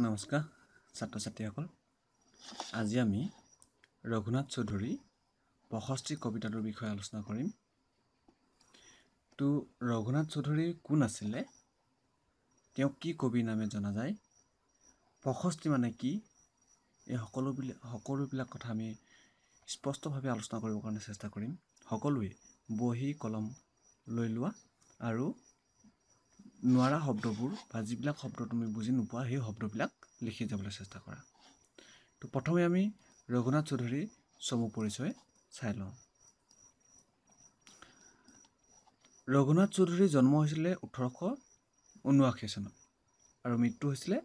নমস্কাৰ ছাত্ৰ ছাত্ৰীসকল আজি আমি ৰঘুনাথ চৌধুৰী পঁষষ্ঠি কবিতাটোৰ বিষয়ে আলোচনা কৰিম তো ৰঘুনাথ চৌধুৰী কোন আছিলে তেওঁক কি কবি নামে জনা যায় পঁষষ্ঠি মানে কি এই সকলোবিলাক সকলোবিলাক কথা আমি স্পষ্টভাৱে আলোচনা কৰিবৰ কাৰণে চেষ্টা কৰিম সকলোৱে বহি কলম লৈ লোৱা আৰু নোৱাৰা শব্দবোৰ বা যিবিলাক শব্দ তুমি বুজি নোপোৱা সেই শব্দবিলাক লিখি যাবলৈ চেষ্টা কৰা তো প্ৰথমে আমি ৰঘুনাথ চৌধুৰী চমু পৰিচয় চাই লওঁ ৰঘুনাথ চৌধুৰীৰ জন্ম হৈছিলে ওঠৰশ ঊনাশী চনত আৰু মৃত্যু হৈছিলে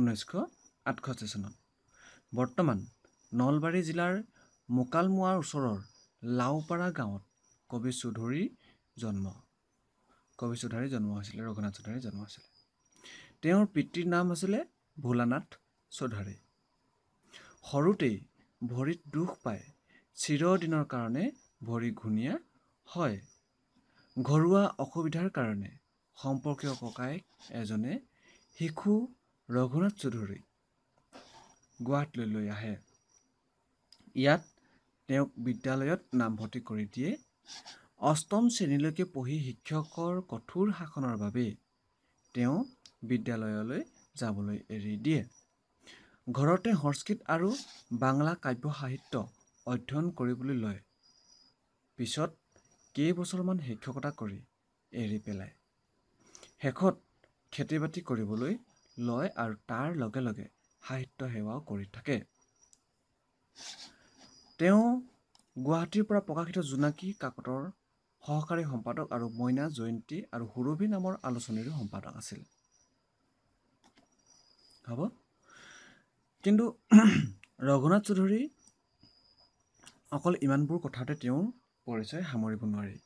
ঊনৈছশ আঠষষ্ঠি চনত বৰ্তমান নলবাৰী জিলাৰ মোকালমোৱাৰ ওচৰৰ লাওপাৰা গাঁৱত কবি চৌধুৰীৰ জন্ম কবি চৌধাৰী জন্ম হৈছিলে ৰঘুনাথ চৌধাৰী জন্ম হৈছিলে তেওঁৰ পিতৃৰ নাম আছিলে ভোলানাথ চৌধাৰী সৰুতেই ভৰিত দুখ পায় দিনৰ কাৰণে ভৰি ঘূনীয়া হয় ঘৰুৱা অসুবিধাৰ কাৰণে সম্পৰ্কীয় ককায়েক এজনে শিশু ৰঘুনাথ চৌধুৰী গুৱাহাটীলৈ লৈ আহে ইয়াত তেওঁক বিদ্যালয়ত নামভৰ্তি কৰি দিয়ে অষ্টম শ্ৰেণীলৈকে পঢ়ি শিক্ষকৰ কঠোৰ শাসনৰ বাবেই তেওঁ বিদ্যালয়লৈ যাবলৈ এৰি দিয়ে ঘৰতে সংস্কৃত আৰু বাংলা কাব্য সাহিত্য অধ্যয়ন কৰিবলৈ লয় পিছত কেইবছৰমান শিক্ষকতা কৰি এৰি পেলায় শেষত খেতি বাতি কৰিবলৈ লয় আৰু তাৰ লগে লগে সাহিত্য সেৱাও কৰি থাকে তেওঁ গুৱাহাটীৰ পৰা প্ৰকাশিত জোনাকী কাকতৰ সহকাৰী সম্পাদক আৰু মইনা জয়ন্তী আৰু সুৰভী নামৰ আলোচনীৰো সম্পাদক আছিল হ'ব কিন্তু ৰঘুনাথ চৌধুৰী অকল ইমানবোৰ কথাতে তেওঁৰ পৰিচয় সামৰিব নোৱাৰি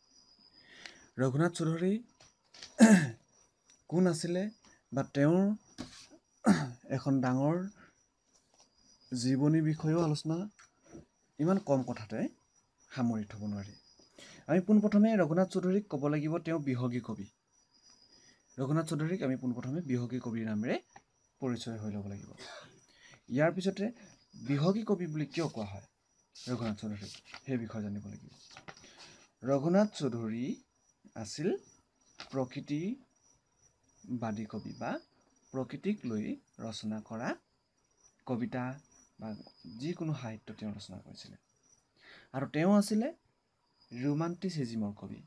ৰঘুনাথ চৌধুৰী কোন আছিলে বা তেওঁৰ এখন ডাঙৰ জীৱনীৰ বিষয়েও আলোচনা ইমান কম কথাতে সামৰি থ'ব নোৱাৰি আমি পোনপ্ৰথমে ৰঘুনাথ চৌধুৰীক ক'ব লাগিব তেওঁ বিহগী কবি ৰঘুনাথ চৌধুৰীক আমি পোনপ্ৰথমে বিহগী কবিৰ নামেৰে পৰিচয় হৈ ল'ব লাগিব ইয়াৰ পিছতে বিহগী কবি বুলি কিয় কোৱা হয় ৰঘুনাথ চৌধুৰীক সেই বিষয়ে জানিব লাগিব ৰঘুনাথ চৌধুৰী আছিল প্ৰকৃতিবাদী কবি বা প্ৰকৃতিক লৈ ৰচনা কৰা কবিতা বা যিকোনো সাহিত্য তেওঁ ৰচনা কৰিছিলে আৰু তেওঁ আছিলে ৰোমান্টিচিজিমৰ কবি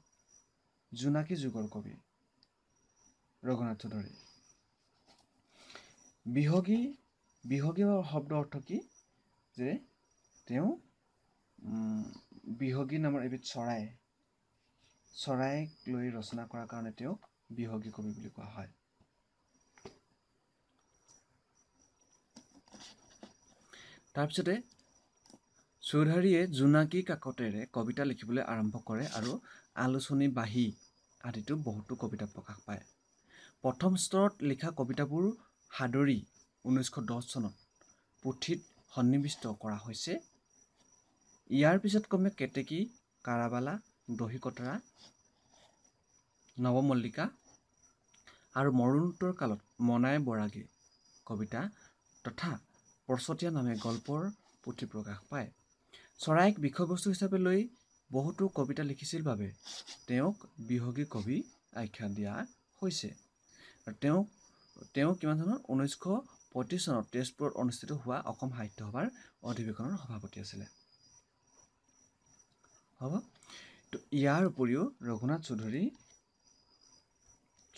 জোনাকী যুগৰ কবি ৰঘুনাথ চৌধুৰী বিহগী বিহগী শব্দ অৰ্থ কি যে তেওঁ বিহগী নামৰ এবিধ চৰাই চৰাইক লৈ ৰচনা কৰাৰ কাৰণে তেওঁক বিহগী কবি বুলি কোৱা হয় তাৰপিছতে চৌধাৰীয়ে জোনাকী কাকতেৰে কবিতা লিখিবলৈ আৰম্ভ কৰে আৰু আলোচনী বাঁহী আদিতো বহুতো কবিতা প্ৰকাশ পায় প্ৰথম স্তৰত লিখা কবিতাবোৰ সাদৰী ঊনৈছশ দহ চনত পুথিত সন্নিৱিষ্ট কৰা হৈছে ইয়াৰ পিছত ক্ৰমে কেতেকী কাৰাবালা দহিকতৰা নৱমল্লিকা আৰু মৰণোত্তৰ কালত মনাই বৰাগে কবিতা তথা পৰচতীয়া নামে গল্পৰ পুথি প্ৰকাশ পায় চৰাইক বিষয়বস্তু হিচাপে লৈ বহুতো কবিতা লিখিছিল বাবে তেওঁক বিহগী কবি আখ্যা দিয়া হৈছে আৰু তেওঁ তেওঁ কিমান ধৰণৰ ঊনৈছশ পঁয়ত্ৰিছ চনত তেজপুৰত অনুষ্ঠিত হোৱা অসম সাহিত্য সভাৰ অধিৱেশনৰ সভাপতি আছিলে হ'ব তো ইয়াৰ উপৰিও ৰঘুনাথ চৌধুৰী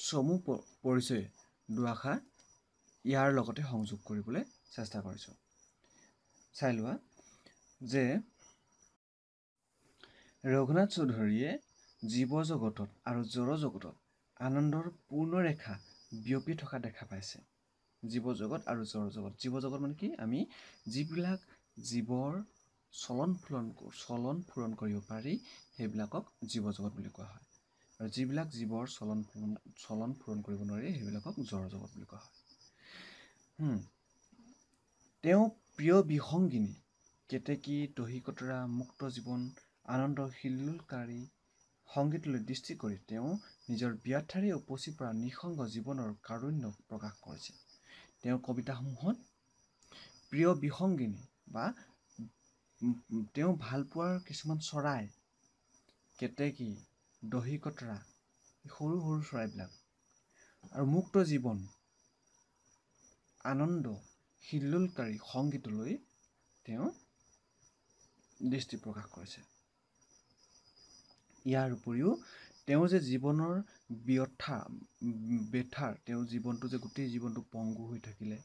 চমু পৰিচয় দুআষা ইয়াৰ লগতে সংযোগ কৰিবলৈ চেষ্টা কৰিছোঁ চাই লোৱা যে ৰঘুনাথ চৌধুৰীয়ে জীৱ জগতত আৰু জগতত আনন্দৰ পূৰ্ণ ৰেখা বিয়পি থকা দেখা পাইছে জীৱ জগত আৰু জগত জীৱ জগত মানে কি আমি যিবিলাক জীৱৰ চলন ফুলন চলন ফুৰণ কৰিব পাৰি সেইবিলাকক জীৱ জগত বুলি কোৱা হয় আৰু যিবিলাক জীৱৰ চলন ফুৰণ চলন ফুৰণ কৰিব নোৱাৰি সেইবিলাকক জগত বুলি কোৱা হয় তেওঁ প্ৰিয় বিসংগিনী কেতেকী দহি কটৰা মুক্ত জীৱন আনন্দ শিলুলকাৰী সংগীতলৈ দৃষ্টি কৰি তেওঁ নিজৰ ব্যথাৰে উপচি পৰা নিসংগ জীৱনৰ কাৰুণ্য প্ৰকাশ কৰিছিল তেওঁৰ কবিতাসমূহত প্ৰিয় বিসংগিনী বা তেওঁ ভালপোৱাৰ কিছুমান চৰাই কেতেকী দহি কটৰা সৰু সৰু চৰাইবিলাক আৰু মুক্ত জীৱন আনন্দ শিলুলকাৰী সংগীতলৈ তেওঁ দৃষ্টি প্ৰকাশ কৰিছে ইয়াৰ উপৰিও তেওঁ যে জীৱনৰ ব্যথা বেথাৰ তেওঁৰ জীৱনটো যে গোটেই জীৱনটো পংগু হৈ থাকিলে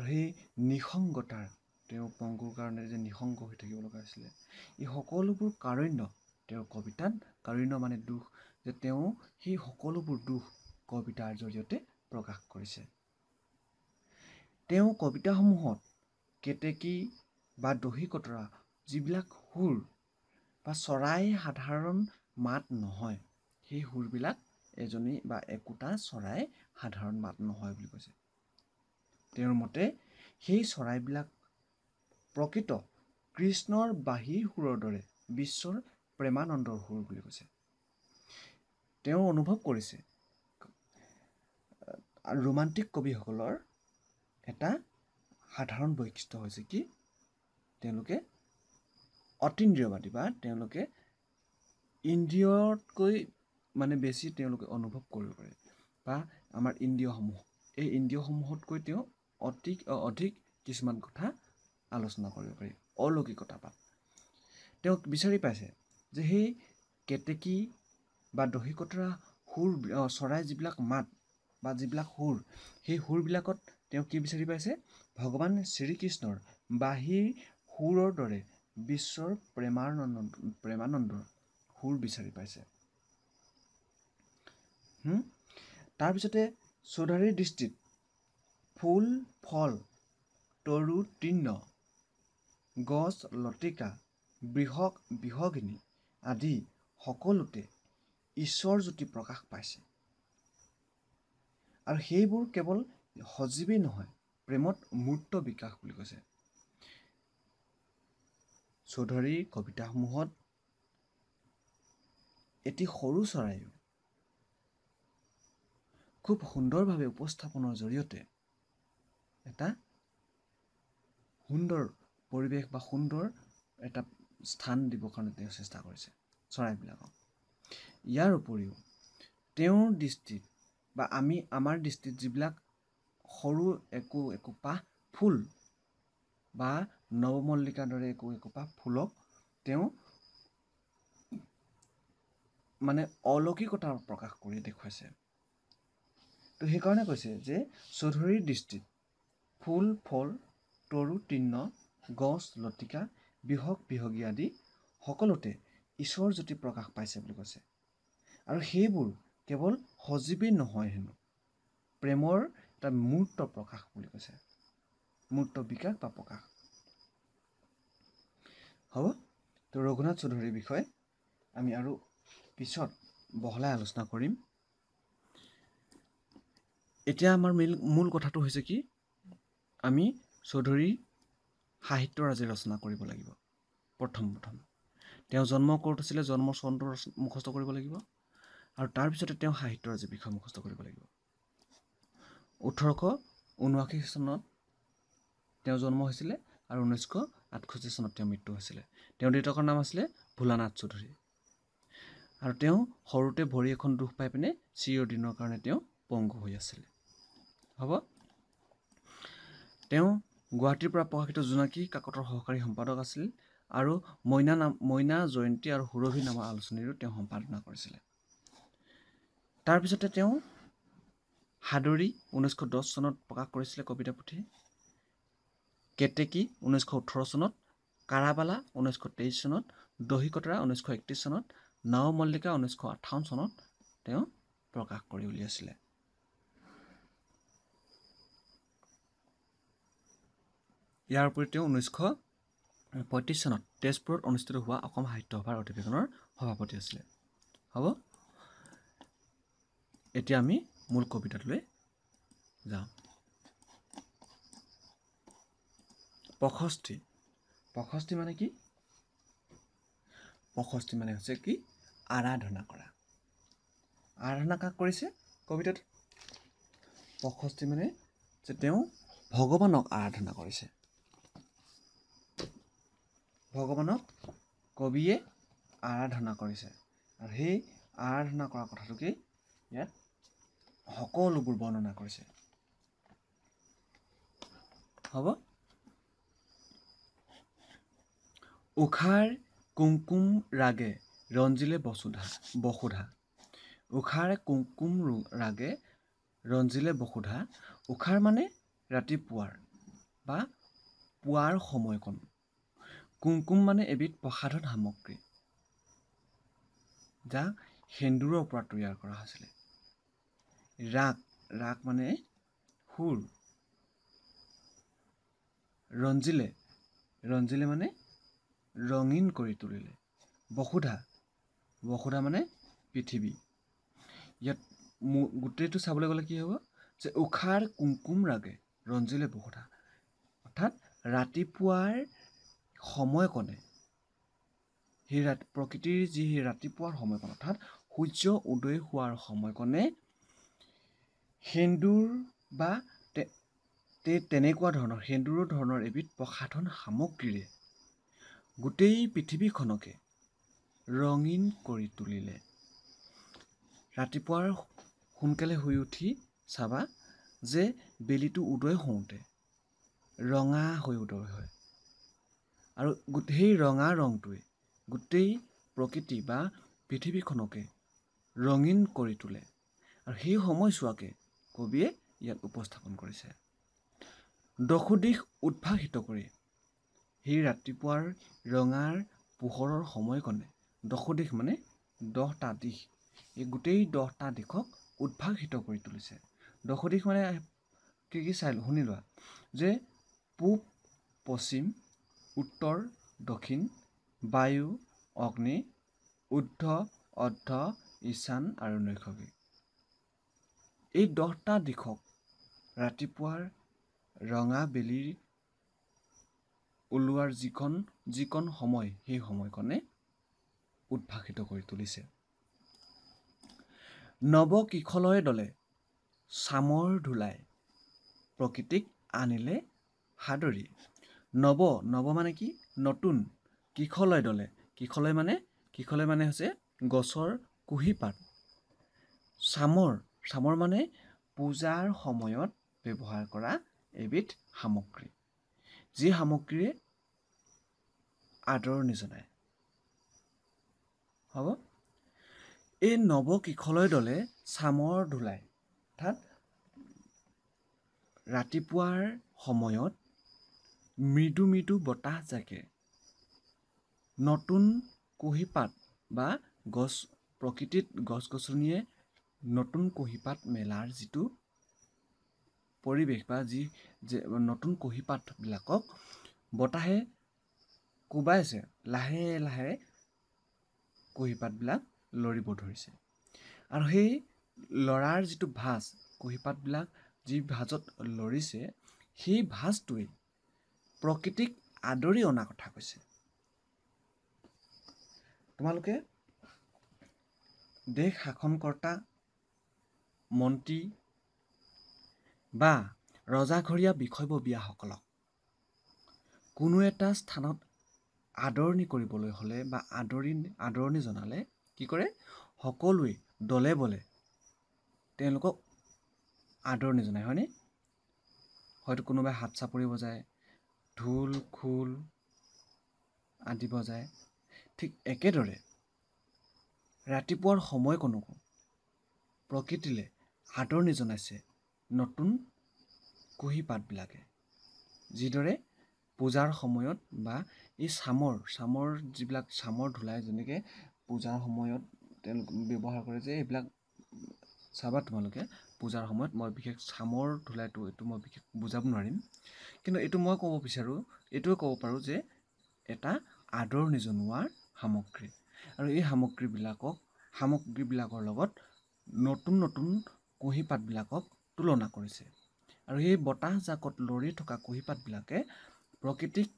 আৰু সেই নিসংগতাৰ তেওঁ পংগুৰ কাৰণে যে নিসংগ হৈ থাকিব লগা হৈছিলে এই সকলোবোৰ কাৰণ্য তেওঁৰ কবিতাত কাৰণ্য মানে দুখ যে তেওঁ সেই সকলোবোৰ দুখ কবিতাৰ জৰিয়তে প্ৰকাশ কৰিছে তেওঁ কবিতাসমূহত কেতেকী বা দহি কটৰা যিবিলাক সুৰ বা চৰাই সাধাৰণ মাত নহয় সেই সুৰবিলাক এজনী বা একোটা চৰাই সাধাৰণ মাত নহয় বুলি কৈছে তেওঁৰ মতে সেই চৰাইবিলাক প্ৰকৃত কৃষ্ণৰ বাহিৰ সুৰৰ দৰে বিশ্বৰ প্ৰেমানন্দৰ সুৰ বুলি কৈছে তেওঁ অনুভৱ কৰিছে ৰোমান্টিক কবিসকলৰ এটা সাধাৰণ বৈশিষ্ট্য হৈছে কি তেওঁলোকে অতীন্দ্ৰিয়বাদী বা তেওঁলোকে ইন্দ্ৰিয়তকৈ মানে বেছি তেওঁলোকে অনুভৱ কৰিব পাৰে বা আমাৰ ইন্দ্ৰিয়সমূহ এই ইন্দ্ৰিয়সমূহতকৈ তেওঁ অতি অধিক কিছুমান কথা আলোচনা কৰিব পাৰি অলৌকিকতাপাত তেওঁ বিচাৰি পাইছে যে সেই কেতেকী বা দহি কটৰা সুৰ চৰাই যিবিলাক মাত বা যিবিলাক সুৰ সেই সুৰবিলাকত তেওঁ কি বিচাৰি পাইছে ভগৱান শ্ৰীকৃষ্ণৰ বাঁহীৰ সুৰৰ দৰে বিশ্বৰ প্ৰেমানন্দ প্ৰেমানন্দৰ সুৰ বিচাৰি পাইছে তাৰপিছতে চৌধাৰীৰ দৃষ্টিত ফুল ফল তৰু তীৰ্ণ গছ লতিকা বৃহক বৃহগিনী আদি সকলোতে ঈশ্বৰ জ্যোতি প্ৰকাশ পাইছে আৰু সেইবোৰ কেৱল সজীৱেই নহয় প্ৰেমত মূৰ্ত বিকাশ বুলি কৈছে চৌধুৰীৰ কবিতাসমূহত এটি সৰু চৰাইও খুব সুন্দৰভাৱে উপস্থাপনৰ জৰিয়তে এটা সুন্দৰ পৰিৱেশ বা সুন্দৰ এটা স্থান দিবৰ কাৰণে তেওঁ চেষ্টা কৰিছে চৰাইবিলাকক ইয়াৰ উপৰিও তেওঁৰ দৃষ্টিত বা আমি আমাৰ দৃষ্টিত যিবিলাক সৰু একো একোপাহ ফুল বা নৱমল্লিকাৰ দৰে একো একোপা ফুলক তেওঁ মানে অলৌকিকতা প্ৰকাশ কৰি দেখুৱাইছে তো সেইকাৰণে কৈছে যে চৌধুৰীৰ দৃষ্টিত ফুল ফল তৰু তৃণ গছ লতিকা বিহক বিহগী আদি সকলোতে ঈশ্বৰ জ্যোতি প্ৰকাশ পাইছে বুলি কৈছে আৰু সেইবোৰ কেৱল সজীৱেই নহয় হেনো প্ৰেমৰ এটা মূৰ্ত প্ৰকাশ বুলি কৈছে মূৰ্ত বিকাশ বা প্ৰকাশ হ'ব তো ৰঘুনাথ চৌধুৰীৰ বিষয়ে আমি আৰু পিছত বহলাই আলোচনা কৰিম এতিয়া আমাৰ মিল মূল কথাটো হৈছে কি আমি চৌধুৰী সাহিত্য ৰাজি ৰচনা কৰিব লাগিব প্ৰথম প্ৰথম তেওঁ জন্ম ক'ত আছিলে জন্ম চন্দ্ৰ মুখস্থ কৰিব লাগিব আৰু তাৰপিছতে তেওঁ সাহিত্য ৰাজি বিষয় মুখস্থ কৰিব লাগিব ওঠৰশ ঊনাশী চনত তেওঁ জন্ম হৈছিলে আৰু ঊনৈছশ আঠষষ্ঠি চনত তেওঁ মৃত্যু হৈছিলে তেওঁৰ দেউতাকৰ নাম আছিলে ভোলানাথ চৌধুৰী আৰু তেওঁ সৰুতে ভৰি এখন দুখ পাই পিনে চিৰদিনৰ কাৰণে তেওঁ পংগু হৈ আছিলে হ'ব তেওঁ গুৱাহাটীৰ পৰা প্ৰকাশিত জোনাকী কাকতৰ সহকাৰী সম্পাদক আছিল আৰু মইনা নাম মইনা জয়ন্তী আৰু সুৰভি নামৰ আলোচনীৰো তেওঁ সম্পাদনা কৰিছিলে তাৰপিছতে তেওঁ হাদৰী ঊনৈছশ দহ চনত প্ৰকাশ কৰিছিলে কবিতা পুথি কেতেকী ঊনৈছশ ওঠৰ চনত কাৰাবালা ঊনৈছশ তেইছ চনত দহিকটৰা ঊনৈছশ একত্ৰিছ চনত নাও মল্লিকা ঊনৈছশ আঠাৱন্ন চনত তেওঁ প্ৰকাশ কৰি উলিয়াইছিলে ইয়াৰ উপৰি তেওঁ ঊনৈছশ পঁয়ত্ৰিছ চনত তেজপুৰত অনুষ্ঠিত হোৱা অসম সাহিত্য সভাৰ অধিৱেশনৰ সভাপতি আছিলে হ'ব এতিয়া আমি মূল কবিতাটোলৈ যাওঁ পঁষষ্ঠি পঁষষ্ঠি মানে কি পঁষষ্ঠি মানে হৈছে কি আৰাধনা কৰা আৰাধনা কাক কৰিছে কবিতাত পঁষষ্ঠি মানে যে তেওঁ ভগৱানক আৰাধনা কৰিছে ভগৱানক কবিয়ে আৰাধনা কৰিছে আৰু সেই আৰাধনা কৰা কথাটোকেই ইয়াত সকলোবোৰ বৰ্ণনা কৰিছে হ'ব উষাৰ কুমকুম ৰাগে ৰঞ্জিলে বসুধা বসুধা উষাৰ কুমকুম ৰাগে ৰঞ্জিলে বসুধা উষাৰ মানে ৰাতিপুৱাৰ বা পুৱাৰ সময়কণ কুমকুম মানে এবিধ প্ৰসাধন সামগ্ৰী যাক সেন্দুৰৰ পৰা তৈয়াৰ কৰা হৈছিলে ৰাগ ৰাগ মানে সুৰ ৰঞ্জিলে ৰঞ্জিলে মানে ৰঙীন কৰি তুলিলে বসুধা বসুধা মানে পৃথিৱী ইয়াত গোটেইটো চাবলৈ গ'লে কি হ'ব যে উষাৰ কুমকুম ৰাগে ৰঞ্জিলে বসুধা অৰ্থাৎ ৰাতিপুৱাৰ সময়কণে সেই ৰাতি প্ৰকৃতিৰ যি সেই ৰাতিপুৱাৰ সময়কণ অৰ্থাৎ সূৰ্য উদয় হোৱাৰ সময়কণে সেন্দুৰ বা তেনেকুৱা ধৰণৰ সেন্দুৰৰ ধৰণৰ এবিধ প্ৰসাধন সামগ্ৰীৰে গোটেই পৃথিৱীখনকে ৰঙীন কৰি তুলিলে ৰাতিপুৱাৰ সোনকালে শুই উঠি চাবা যে বেলিটো উদয় হওঁতে ৰঙা হৈ উদয় হয় আৰু গোটেই ৰঙা ৰংটোৱে গোটেই প্ৰকৃতি বা পৃথিৱীখনকে ৰঙীন কৰি তোলে আৰু সেই সময়ছোৱাকে কবিয়ে ইয়াত উপস্থাপন কৰিছে দশোদিশ উদ্ভাসিত কৰি সেই ৰাতিপুৱাৰ ৰঙাৰ পোহৰৰ সময়কণে দশ দিশ মানে দহটা দিশ এই গোটেই দহটা দিশক উদ্ভাসিত কৰি তুলিছে দশ দিশ মানে কি কি চাই শুনি লোৱা যে পূব পশ্চিম উত্তৰ দক্ষিণ বায়ু অগ্নি উদ্ধ অৰ্ধ ঈশান আৰু নৈসৰ্গিক এই দহটা দিশক ৰাতিপুৱাৰ ৰঙা বেলিৰ ওলোৱাৰ যিখন যিকণ সময় সেই সময়কণে উদ্ভাসিত কৰি তুলিছে নৱ নৱকিশলয় দলে চামৰ ধূলাই প্ৰকৃতিক আনিলে সাদৰি নৱ নৱ মানে কি নতুন কিশলয় দলে কিশলয় মানে কিশলয় মানে হৈছে গছৰ কুঁহিপাত চামৰ চামৰ মানে পূজাৰ সময়ত ব্যৱহাৰ কৰা এবিধ সামগ্ৰী যি সামগ্ৰীয়ে আদৰণি জনায় হ'ব এই নৱ কিশলৈ দলে চামৰ ধোলায় অৰ্থাৎ ৰাতিপুৱাৰ সময়ত মৃদু মৃদু বতাহ জাকে নতুন কুঁহিপাত বা গছ প্ৰকৃতিত গছ গছনিয়ে নতুন কুঁহিপাত মেলাৰ যিটো পৰিৱেশ বা যি নতুন কুঁহিপাতবিলাকক বতাহে কোবাইছে লাহে লাহে কুঁহিপাতবিলাক লৰিব ধৰিছে আৰু সেই লৰাৰ যিটো ভাঁজ কুঁহিপাতবিলাক যি ভাঁজত লৰিছে সেই ভাঁজটোৱে প্ৰকৃতিক আদৰি অনা কথা কৈছে তোমালোকে দেশ শাসনকৰ্তা মন্ত্ৰী বা ৰজাঘৰীয়া বিষয়ববীয়াসকলক কোনো এটা স্থানত আদৰণি কৰিবলৈ হ'লে বা আদৰি আদৰণি জনালে কি কৰে সকলোৱে দলে বলে তেওঁলোকক আদৰণি জনায় হয়নে হয়তো কোনোবাই হাত চাপৰি বজায় ঢোল খোল আদি বজায় ঠিক একেদৰে ৰাতিপুৱাৰ সময়কণকো প্ৰকৃতিলৈ আদৰণি জনাইছে নতুন কুঁহিপাতবিলাকে যিদৰে পূজাৰ সময়ত বা এই চামৰ চামৰ যিবিলাক চামৰ ধূলাই যেনেকৈ পূজাৰ সময়ত তেওঁলোক ব্যৱহাৰ কৰে যে এইবিলাক চাবা তোমালোকে পূজাৰ সময়ত মই বিশেষ চামৰ ধূলাইটো এইটো মই বিশেষ বুজাব নোৱাৰিম কিন্তু এইটো মই ক'ব বিচাৰোঁ এইটোৱে ক'ব পাৰোঁ যে এটা আদৰণি জনোৱাৰ সামগ্ৰী আৰু এই সামগ্ৰীবিলাকক সামগ্ৰীবিলাকৰ লগত নতুন নতুন কুঁহিপাতবিলাকক তুলনা কৰিছে আৰু এই জাকত লৰি থকা কুঁহিপাতবিলাকে প্ৰকৃতিক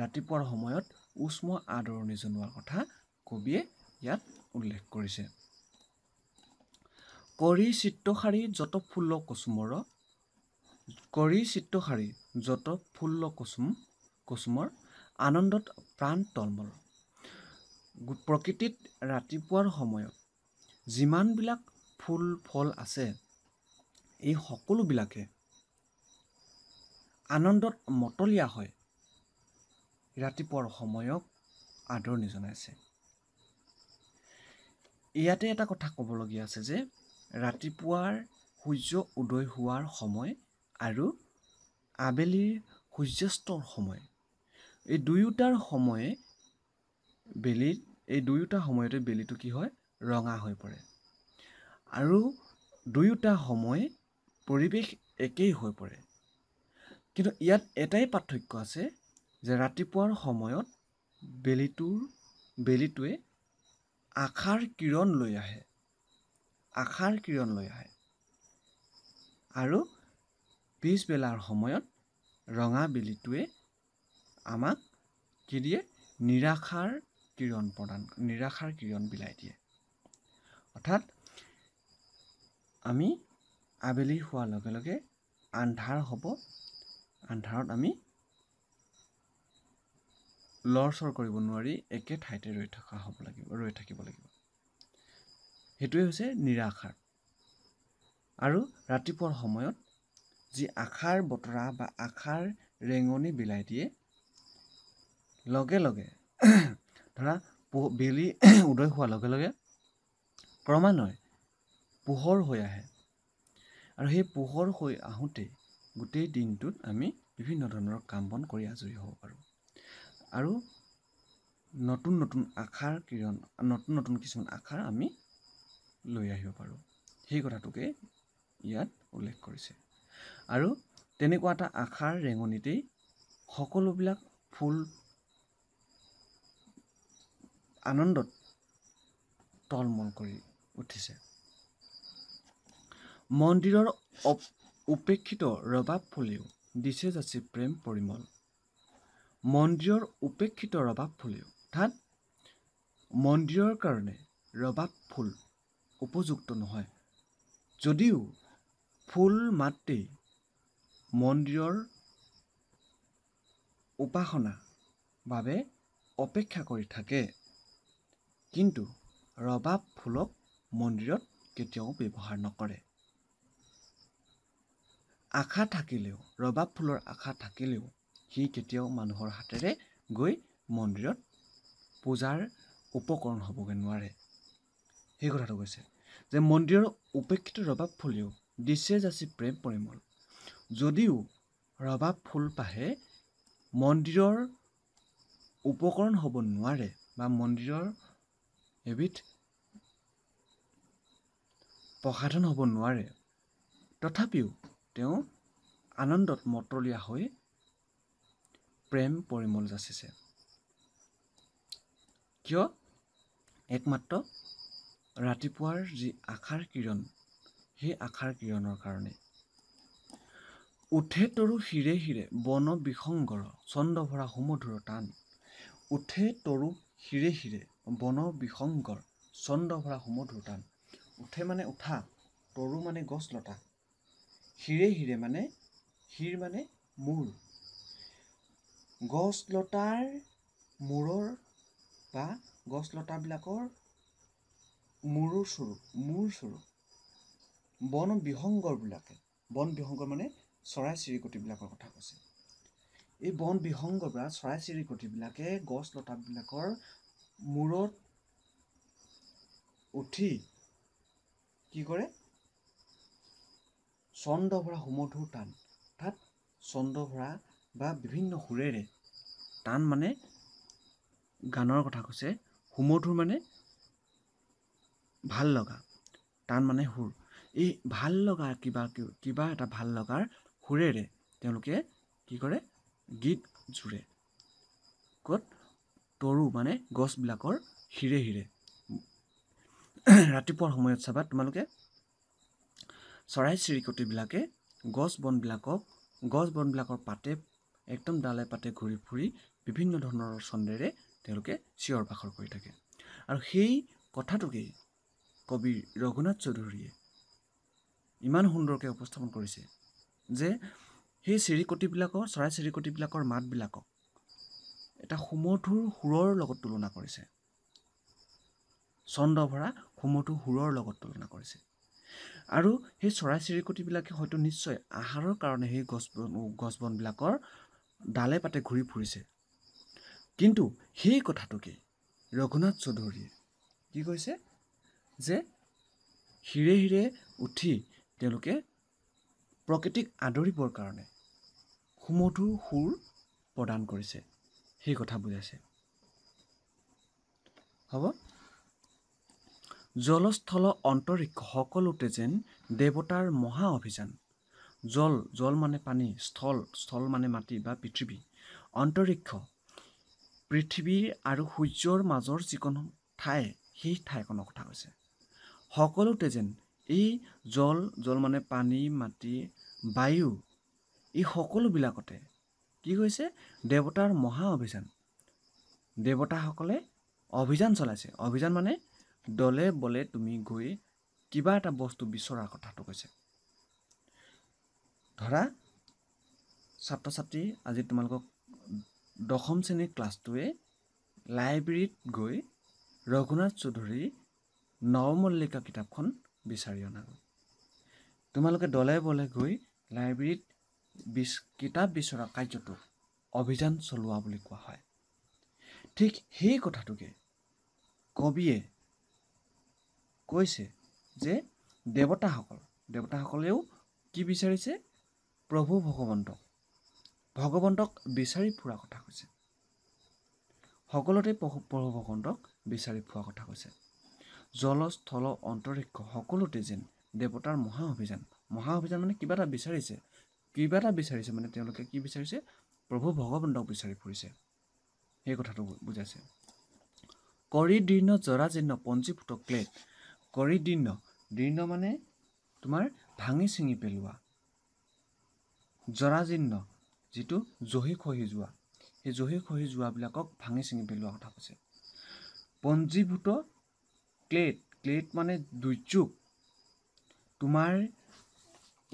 ৰাতিপুৱাৰ সময়ত উষ্ম আদৰণি জনোৱাৰ কথা কবিয়ে ইয়াত উল্লেখ কৰিছে কৰি চিত্ৰশাৰী যত ফুল্ল কচুমৰ কৰি চিত্ৰশাৰী যত ফুল্ল কচুম কচুমৰ আনন্দত প্ৰাণ তলমল প্ৰকৃতিত ৰাতিপুৱাৰ সময়ত যিমানবিলাক ফুল ফল আছে এই সকলোবিলাকে আনন্দত মতলীয়া হয় ৰাতিপুৱাৰ সময়ক আদৰণি জনাইছে ইয়াতে এটা কথা ক'বলগীয়া আছে যে ৰাতিপুৱাৰ সূৰ্য উদয় হোৱাৰ সময় আৰু আবেলিৰ সূৰ্যাস্তৰ সময় এই দুয়োটাৰ সময়ে বেলিত এই দুয়োটা সময়তে বেলিটো কি হয় ৰঙা হৈ পৰে আৰু দুয়োটা সময় পৰিৱেশ একেই হৈ পৰে কিন্তু ইয়াত এটাই পাৰ্থক্য আছে যে ৰাতিপুৱাৰ সময়ত বেলিটোৰ বেলিটোৱে আশাৰ কিৰণ লৈ আহে আশাৰ কিৰণ লৈ আহে আৰু পিছবেলাৰ সময়ত ৰঙা বেলিটোৱে আমাক কি দিয়ে নিৰাশাৰ কিৰণ প্ৰদান নিৰাশাৰ কিৰণ বিলাই দিয়ে অৰ্থাৎ আমি আবেলি হোৱাৰ লগে লগে আন্ধাৰ হ'ব আন্ধাৰত আমি লৰ চৰ কৰিব নোৱাৰি একে ঠাইতে ৰৈ থকা হ'ব লাগিব ৰৈ থাকিব লাগিব সেইটোৱে হৈছে নিৰাশাৰ আৰু ৰাতিপুৱাৰ সময়ত যি আশাৰ বতৰা বা আশাৰ ৰেঙনি বিলাই দিয়ে লগে লগে ধৰা পোহ বেলি উদয় হোৱাৰ লগে লগে ক্ৰমান্বয়ে পোহৰ হৈ আহে আৰু সেই পোহৰ হৈ আহোঁতে গোটেই দিনটোত আমি বিভিন্ন ধৰণৰ কাম বন কৰি আজৰি হ'ব পাৰোঁ আৰু নতুন নতুন আশাৰ কিৰণ নতুন নতুন কিছুমান আশাৰ আমি লৈ আহিব পাৰোঁ সেই কথাটোকে ইয়াত উল্লেখ কৰিছে আৰু তেনেকুৱা এটা আশাৰ ৰেঙনিতেই সকলোবিলাক ফুল আনন্দত তলমল কৰি উঠিছে মন্দিৰৰ উপেক্ষিত ৰবাব ফুলিও দিছে যাচি প্ৰেম পৰিমল মন্দিৰৰ উপেক্ষিত ৰবাব ফুলিও অৰ্থাৎ মন্দিৰৰ কাৰণে ৰবাব ফুল উপযুক্ত নহয় যদিও ফুল মাতৃ মন্দিৰৰ উপাসনা বাবে অপেক্ষা কৰি থাকে কিন্তু ৰবাব ফুলক মন্দিৰত কেতিয়াও ব্যৱহাৰ নকৰে আশা থাকিলেও ৰবাব ফুলৰ আশা থাকিলেও সি কেতিয়াও মানুহৰ হাতেৰে গৈ মন্দিৰত পূজাৰ উপকৰণ হ'বগৈ নোৱাৰে সেই কথাটো কৈছে যে মন্দিৰৰ উপেক্ষিত ৰবাব ফুলেও দিছে যাচি প্ৰেম পৰিমল যদিও ৰবাব ফুল পাহে মন্দিৰৰ উপকৰণ হ'ব নোৱাৰে বা মন্দিৰৰ এবিধ প্ৰসাধন হ'ব নোৱাৰে তথাপিও তেওঁ আনন্দত মতলীয়া হৈ প্ৰেম পৰিমল যাচিছে কিয় একমাত্ৰ ৰাতিপুৱাৰ যি আশাৰ কিৰণ সেই আশাৰ কিৰণৰ কাৰণে উঠে তৰু শিৰে শিৰে বন বিসংগৰ ভৰা সুমধুৰ টান উঠে তৰু শিৰে শিৰে বন বিসংগৰ ভৰা সুমধুৰ টান উঠে মানে উঠা তৰু মানে গছ লতা হিৰে হিৰে মানে হিৰ মানে মূৰ গছলতাৰ মূৰৰ বা গছ লতাবিলাকৰ মূৰৰ স্বৰূপ মূৰ স্বৰূপ বন বিহংগৰবিলাকে বন বিহংগৰ মানে চৰাই চিৰিকটিবিলাকৰ কথা কৈছে এই বন বিহংগৰ পৰা চৰাই চিৰিকটিবিলাকে গছ লতাবিলাকৰ মূৰত উঠি কি কৰে চন্দ্ৰভৰা সুমধুৰ টান অৰ্থাৎ চন্দ্ৰভৰা বা বিভিন্ন সুৰেৰে টান মানে গানৰ কথা কৈছে সুমধুৰ মানে ভাল লগা টান মানে সুৰ এই ভাল লগা কিবা কিবা এটা ভাল লগাৰ সুৰেৰে তেওঁলোকে কি কৰে গীত জোৰে ক'ত তৰু মানে গছবিলাকৰ হিৰে শিৰে ৰাতিপুৱাৰ সময়ত চাবা তোমালোকে চৰাই চিৰিকটিবিলাকে গছ বনবিলাকক গছ বনবিলাকৰ পাতে একদম ডালে পাতে ঘূৰি ফুৰি বিভিন্ন ধৰণৰ চন্দেৰে তেওঁলোকে চিঞৰ বাখৰ কৰি থাকে আৰু সেই কথাটোকেই কবি ৰঘুনাথ চৌধুৰীয়ে ইমান সুন্দৰকৈ উপস্থাপন কৰিছে যে সেই চিৰিকটিবিলাকৰ চৰাই চিৰিকটিবিলাকৰ মাতবিলাকক এটা সুমধুৰ সুৰৰ লগত তুলনা কৰিছে ভৰা সুমধুৰ সুৰৰ লগত তুলনা কৰিছে আৰু সেই চৰাই চিৰিকটিবিলাকে হয়তো নিশ্চয় আহাৰৰ কাৰণে সেই গছ বন গছ বনবিলাকৰ ডালে পাতে ঘূৰি ফুৰিছে কিন্তু সেই কথাটোকে ৰঘুনাথ চৌধুৰীয়ে কি কৈছে যে হিৰে হিৰে উঠি তেওঁলোকে প্ৰকৃতিক আদৰিবৰ কাৰণে সুমধুৰ সুৰ প্ৰদান কৰিছে সেই কথা বুজাইছে হ'ব জলস্থল অন্তৰিক্ষ সকলোতে যেন দেৱতাৰ মহা অভিযান জল জল মানে পানী স্থল স্থল মানে মাটি বা পৃথিৱী অন্তৰিক্ষ পৃথিৱীৰ আৰু সূৰ্যৰ মাজৰ যিকোন ঠাই সেই ঠাইখনৰ কথা কৈছে সকলোতে যেন এই জল জল মানে পানী মাটি বায়ু এই সকলোবিলাকতে কি কৈছে দেৱতাৰ মহা অভিযান দেৱতাসকলে অভিযান চলাইছে অভিযান মানে দলে বলে তুমি গৈ কিবা এটা বস্তু বিচৰাৰ কথাটো কৈছে ধৰা ছাত্ৰ ছাত্ৰী আজি তোমালোকক দশম শ্ৰেণীৰ ক্লাছটোৱে লাইব্ৰেৰীত গৈ ৰঘুনাথ চৌধুৰী নৱমল্লিকা কিতাপখন বিচাৰি অনাগৈ তোমালোকে দলে বলে গৈ লাইব্ৰেৰীত বিচ কিতাপ বিচৰা কাৰ্যটো অভিযান চলোৱা বুলি কোৱা হয় ঠিক সেই কথাটোকে কবিয়ে কৈছে যে দেৱতাসকল দেৱতাসকলেও কি বিচাৰিছে প্ৰভু ভগৱন্তক ভগৱন্তক বিচাৰি ফুৰা কথা কৈছে সকলোতে প্ৰভু প্ৰভু ভগৱন্তক বিচাৰি ফুৰা কথা কৈছে জল স্থল অন্তৰিক্ষ সকলোতে যেন দেৱতাৰ মহা অভিযান মহা অভিযান মানে কিবা এটা বিচাৰিছে কিবা এটা বিচাৰিছে মানে তেওঁলোকে কি বিচাৰিছে প্ৰভু ভগৱন্তক বিচাৰি ফুৰিছে সেই কথাটো বুজাইছে কৰি দীৰ্ণ জৰাজীৰ্ণ পঞ্জীভূত ক্লেট কৰি দীৰ্ণ দীৰ্ণ মানে তোমাৰ ভাঙি ছিঙি পেলোৱা জৰাজীৰ্ণ যিটো জহি খহি যোৱা সেই জহি খহি যোৱাবিলাকক ভাঙি ছিঙি পেলোৱা কথা কৈছে পঞ্জীভূত ক্লেট ক্লেট মানে দুৰ্যোগ তোমাৰ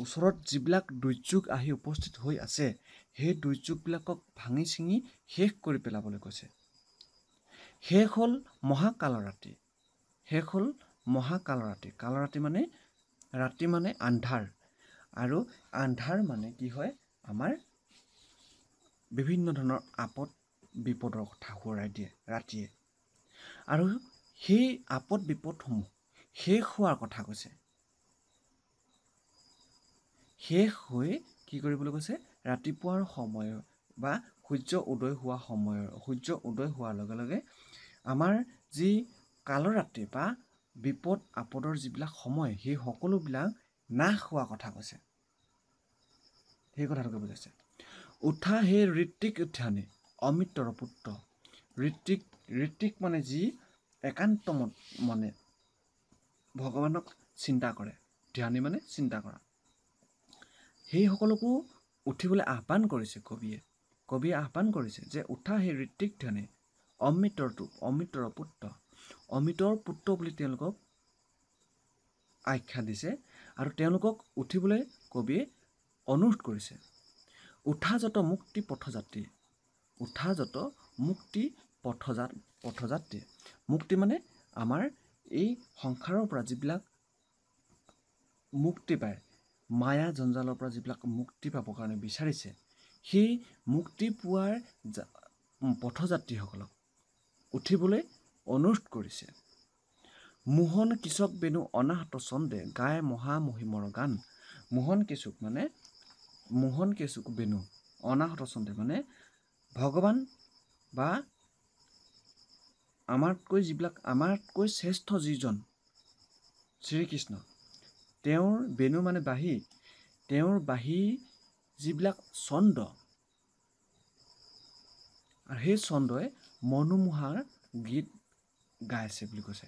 ওচৰত যিবিলাক দুৰ্যোগ আহি উপস্থিত হৈ আছে সেই দুৰ্যোগবিলাকক ভাঙি ছিঙি শেষ কৰি পেলাবলৈ কৈছে শেষ হ'ল মহাকালৰাতি শেষ হ'ল মহাকালৰাতি ৰাতি মানে ৰাতি মানে আন্ধাৰ আৰু আন্ধাৰ মানে কি হয় আমাৰ বিভিন্ন ধৰণৰ আপদ বিপদৰ কথা সোঁৱৰাই দিয়ে ৰাতিয়ে আৰু সেই আপদ বিপদসমূহ শেষ হোৱাৰ কথা কৈছে শেষ হৈ কি কৰিবলৈ কৈছে ৰাতিপুৱাৰ সময় বা সূৰ্য উদয় হোৱা সময়ৰ সূৰ্য উদয় হোৱাৰ লগে লগে আমাৰ যি কালৰাতি বা বিপদ আপদৰ যিবিলাক সময় সেই সকলোবিলাক নাশ হোৱা কথা কৈছে সেই কথাটোকে বুজাইছে উঠা সেই ঋত্বিক উঠানে অমিতৰ পুত্ৰ ঋত্বিক ঋত্বিক মানে যি একান্ত মনে ভগৱানক চিন্তা কৰে ধ্যানী মানে চিন্তা কৰা সেইসকলকো উঠিবলৈ আহ্বান কৰিছে কবিয়ে কবিয়ে আহ্বান কৰিছে যে উঠা সেই ঋত্বিক ধ্যানে অমৃতৰটো অমৃতৰ পুত্ৰ অমিতৰ পুত্ৰ বুলি তেওঁলোকক আখ্যা দিছে আৰু তেওঁলোকক উঠিবলৈ কবিয়ে অনুৰোধ কৰিছে উঠা যত মুক্তি পথযাত্ৰী উঠা যত মুক্তি পথযাত পথযাত্ৰী মুক্তি মানে আমাৰ এই সংসাৰৰ পৰা যিবিলাক মুক্তি পায় মায়া জঞ্জালৰ পৰা যিবিলাক মুক্তি পাবৰ কাৰণে বিচাৰিছে সেই মুক্তি পোৱাৰ পথযাত্ৰীসকলক উঠিবলৈ অনুৰোধ কৰিছে মোহন কিচক বেনু অনাহত চন্দে গায় মহামহিমৰ গান মোহন কিচুক মানে মোহন কেচুক বেনু অনাহত চন্দে মানে ভগৱান বা আমাতকৈ যিবিলাক আমাতকৈ শ্ৰেষ্ঠ যিজন শ্ৰীকৃষ্ণ তেওঁৰ বেনু মানে বাঁহী তেওঁৰ বাঁহী যিবিলাক চন্দ আৰু সেই চন্দই মনোমোহাৰ গীত গাই আছে বুলি কৈছে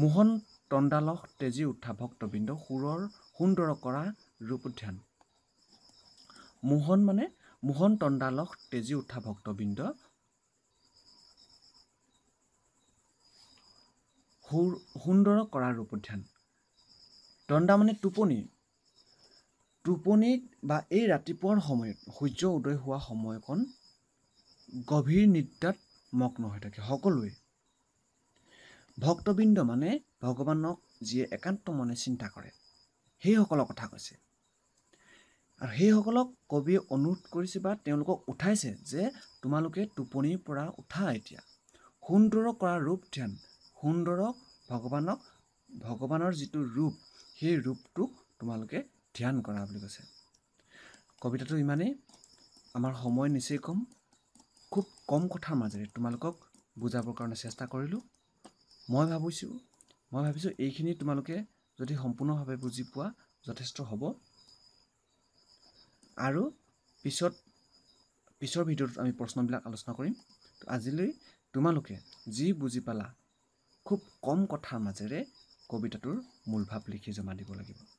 মোহন তণ্ডালস তেজী উঠা ভক্তবৃন্দ সুৰৰ সুন্দৰ কৰা ৰূপ ধ্যান মোহন মানে মোহন তণ্ডালস তেজী উঠা ভক্তবৃন্দ সুন্দৰ কৰা ৰূপ ধ্যান তণ্ডা মানে টোপনি টোপনিত বা এই ৰাতিপুৱাৰ সময়ত সূৰ্য উদয় হোৱা সময়কণ গভীৰ নিদ্ৰাত মগ্ন হৈ থাকে সকলোৱে ভক্তবৃন্দ মানে ভগৱানক যিয়ে একান্ত মনে চিন্তা কৰে সেইসকলৰ কথা কৈছে আৰু সেইসকলক কবিয়ে অনুৰোধ কৰিছে বা তেওঁলোকক উঠাইছে যে তোমালোকে টোপনিৰ পৰা উঠা এতিয়া সুন্দৰ কৰা ৰূপ ধ্যান সুন্দৰক ভগৱানক ভগৱানৰ যিটো ৰূপ সেই ৰূপটোক তোমালোকে ধ্যান কৰা বুলি কৈছে কবিতাটো ইমানেই আমাৰ সময় নিচেই কম খুব কম কথাৰ মাজেৰে তোমালোকক বুজাবৰ কাৰণে চেষ্টা কৰিলোঁ মই ভাবিছোঁ মই ভাবিছোঁ এইখিনি তোমালোকে যদি সম্পূৰ্ণভাৱে বুজি পোৱা যথেষ্ট হ'ব আৰু পিছত পিছৰ ভিডিঅ'টোত আমি প্ৰশ্নবিলাক আলোচনা কৰিম আজিলৈ তোমালোকে যি বুজি পালা খুব কম কথাৰ মাজেৰে কবিতাটোৰ মূলভাৱ লিখি জমা দিব লাগিব